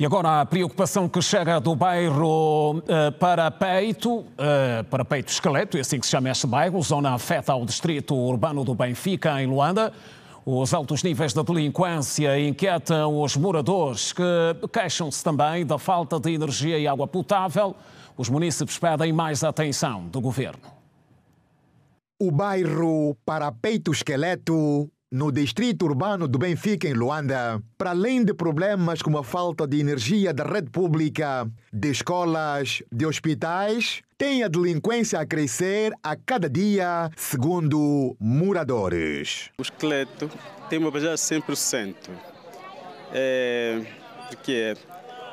E agora a preocupação que chega do bairro uh, eh, Parapeito, uh, eh, Parapeito Esqueleto, é assim que se chama este bairro, zona afeta ao distrito urbano do Benfica, em Luanda. Os altos níveis da delinquência inquietam os moradores, que queixam-se também da falta de energia e água potável. Os munícipes pedem mais atenção do governo. O bairro Parapeito Esqueleto no distrito urbano do Benfica, em Luanda, para além de problemas como a falta de energia da rede pública, de escolas, de hospitais, tem a delinquência a crescer a cada dia, segundo moradores. O esqueleto tem uma bajada 100%. É, porque é?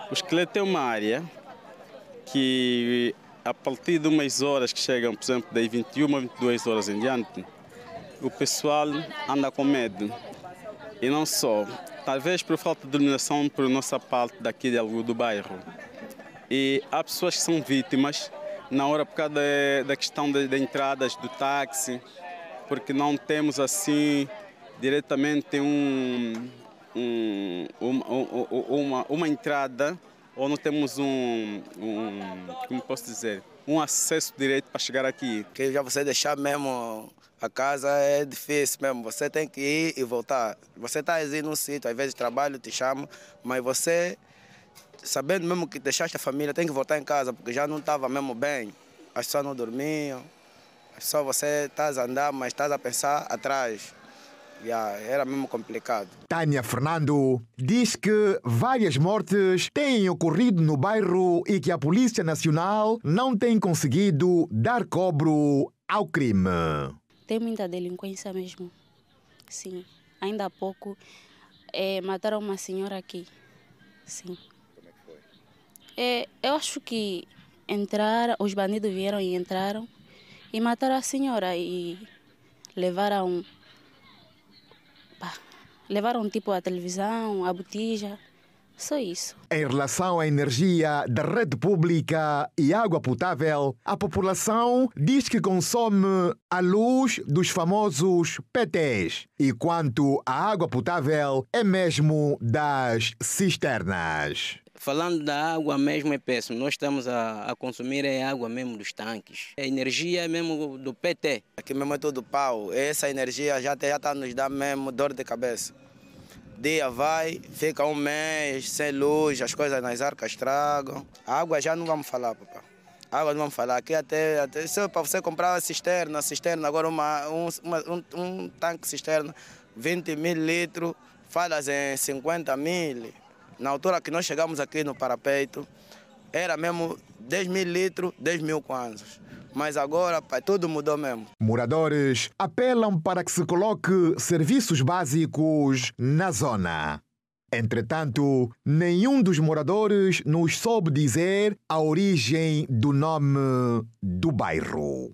o esqueleto é uma área que, a partir de umas horas que chegam, por exemplo, das 21 a 22 horas em diante, o pessoal anda com medo. E não só. Talvez por falta de iluminação por nossa parte daqui de algum do bairro. E há pessoas que são vítimas na hora por causa de, da questão das entradas do táxi, porque não temos assim diretamente um, um, uma, uma, uma entrada ou não temos um, um como posso dizer, um acesso direito para chegar aqui. Porque já você deixar mesmo a casa é difícil mesmo, você tem que ir e voltar. Você está exigindo um sítio, às vezes trabalho te chama, mas você, sabendo mesmo que deixaste a família, tem que voltar em casa, porque já não estava mesmo bem, as pessoas não dormiam, só você estás a andar, mas estás a pensar atrás. Yeah, era mesmo complicado. Tânia Fernando diz que várias mortes têm ocorrido no bairro e que a Polícia Nacional não tem conseguido dar cobro ao crime. Tem muita delinquência mesmo. Sim. Ainda há pouco é, mataram uma senhora aqui. Sim. Como é que foi? É, eu acho que entraram, os bandidos vieram e entraram e mataram a senhora e levaram Pá, levaram tipo a televisão, a botija, só isso. Em relação à energia da rede pública e água potável, a população diz que consome a luz dos famosos PTs. E quanto à água potável, é mesmo das cisternas. Falando da água mesmo é péssimo. Nós estamos a, a consumir é água mesmo dos tanques. A é energia mesmo do PT. Aqui mesmo é todo pau. Essa energia já está já tá nos dando mesmo dor de cabeça. Dia vai, fica um mês sem luz, as coisas nas arcas estragam. água já não vamos falar, papai. água não vamos falar. Aqui até, até para você comprar uma cisterna, cisterna, agora uma, um, uma, um, um tanque cisterna, 20 mil litros, falas em 50 mil. Na altura que nós chegamos aqui no parapeito, era mesmo 10 mil litros, 10 mil kwanzas. Mas agora, pai, tudo mudou mesmo. Moradores apelam para que se coloque serviços básicos na zona. Entretanto, nenhum dos moradores nos soube dizer a origem do nome do bairro.